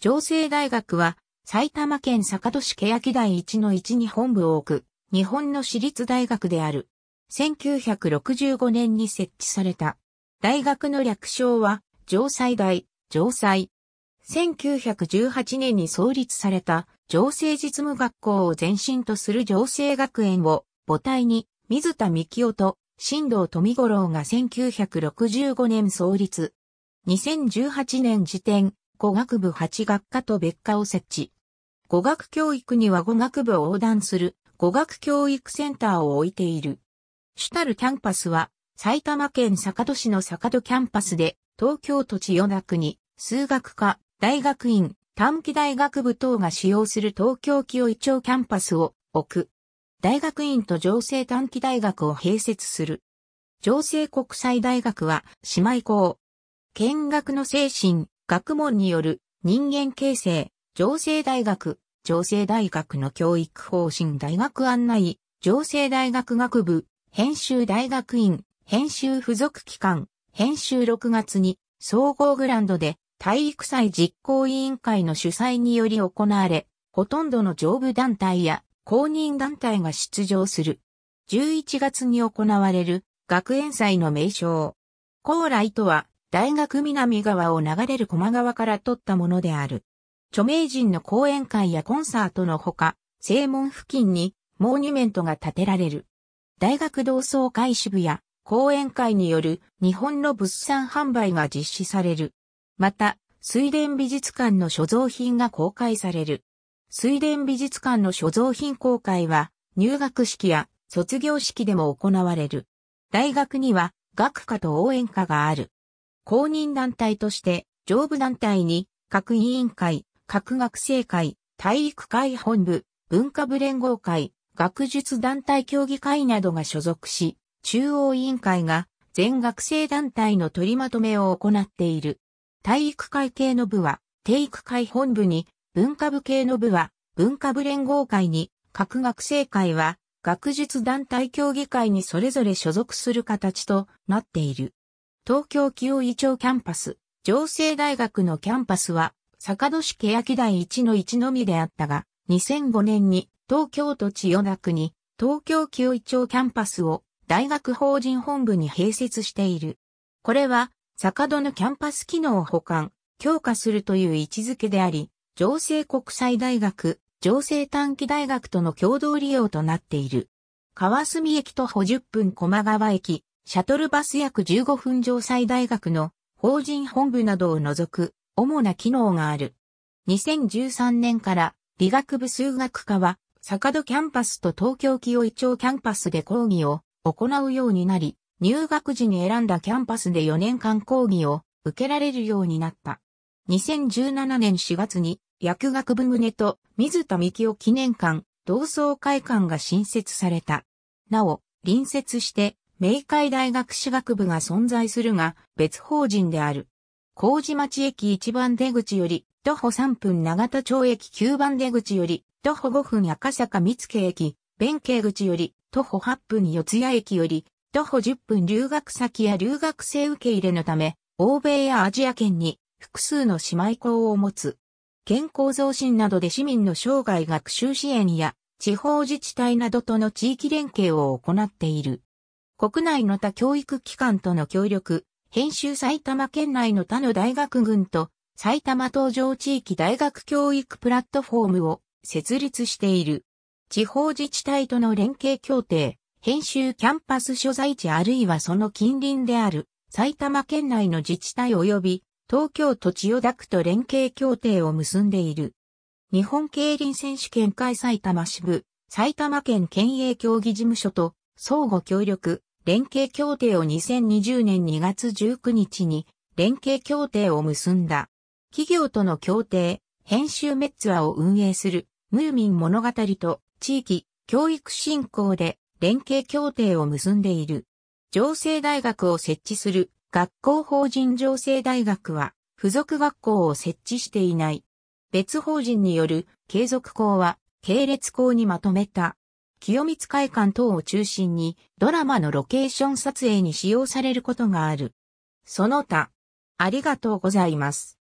城西大学は、埼玉県坂戸市欅台1の1に本部を置く、日本の私立大学である。1965年に設置された。大学の略称は、城西大、城西。1918年に創立された、城西実務学校を前身とする城西学園を、母体に、水田幹夫と、新藤富五郎が1965年創立。2018年時点、語学部8学科と別科を設置。語学教育には語学部を横断する語学教育センターを置いている。主たるキャンパスは埼玉県坂戸市の坂戸キャンパスで東京都千代田区に数学科、大学院、短期大学部等が使用する東京清井町キャンパスを置く。大学院と情勢短期大学を併設する。情勢国際大学は姉妹校。見学の精神、学問による人間形成、情勢大学、情勢大学の教育方針大学案内、情勢大学学部、編集大学院、編集付属機関、編集6月に、総合グランドで、体育祭実行委員会の主催により行われ、ほとんどの上部団体や公認団体が出場する。11月に行われる学園祭の名称。高麗とは大学南側を流れる駒川から取ったものである。著名人の講演会やコンサートのほか、正門付近にモーニュメントが建てられる。大学同窓会支部や講演会による日本の物産販売が実施される。また、水田美術館の所蔵品が公開される。水田美術館の所蔵品公開は入学式や卒業式でも行われる。大学には学科と応援科がある。公認団体として、上部団体に、各委員会、各学生会、体育会本部、文化部連合会、学術団体協議会などが所属し、中央委員会が全学生団体の取りまとめを行っている。体育会系の部は、体育会本部に、文化部系の部は、文化部連合会に、各学生会は、学術団体協議会にそれぞれ所属する形となっている。東京清井町キャンパス、上西大学のキャンパスは、坂戸市欅台1の一のみであったが、2005年に東京都千代田区に東京清井町キャンパスを大学法人本部に併設している。これは、坂戸のキャンパス機能を補完、強化するという位置づけであり、上西国際大学、上西短期大学との共同利用となっている。川澄駅と補10分駒川駅、シャトルバス約15分城西大学の法人本部などを除く主な機能がある。2013年から理学部数学科は坂戸キャンパスと東京清井町キャンパスで講義を行うようになり、入学時に選んだキャンパスで4年間講義を受けられるようになった。2017年4月に薬学部棟と水田美紀夫記念館同窓会館が新設された。なお、隣接して明海大学士学部が存在するが、別法人である。麹町駅1番出口より、徒歩3分長田町駅9番出口より、徒歩5分赤坂三月駅、弁慶口より、徒歩8分四谷駅より、徒歩10分留学先や留学生受け入れのため、欧米やアジア圏に複数の姉妹校を持つ。健康増進などで市民の生涯学習支援や地方自治体などとの地域連携を行っている。国内の他教育機関との協力、編集埼玉県内の他の大学群と埼玉東上地域大学教育プラットフォームを設立している。地方自治体との連携協定、編集キャンパス所在地あるいはその近隣である埼玉県内の自治体及び東京都千代田区と連携協定を結んでいる。日本競輪選手権会埼玉支部、埼玉県県営競技事務所と相互協力、連携協定を2020年2月19日に連携協定を結んだ。企業との協定、編集メッツアを運営するムーミン物語と地域、教育振興で連携協定を結んでいる。情勢大学を設置する学校法人情勢大学は付属学校を設置していない。別法人による継続校は系列校にまとめた清光会館等を中心にドラマのロケーション撮影に使用されることがある。その他、ありがとうございます。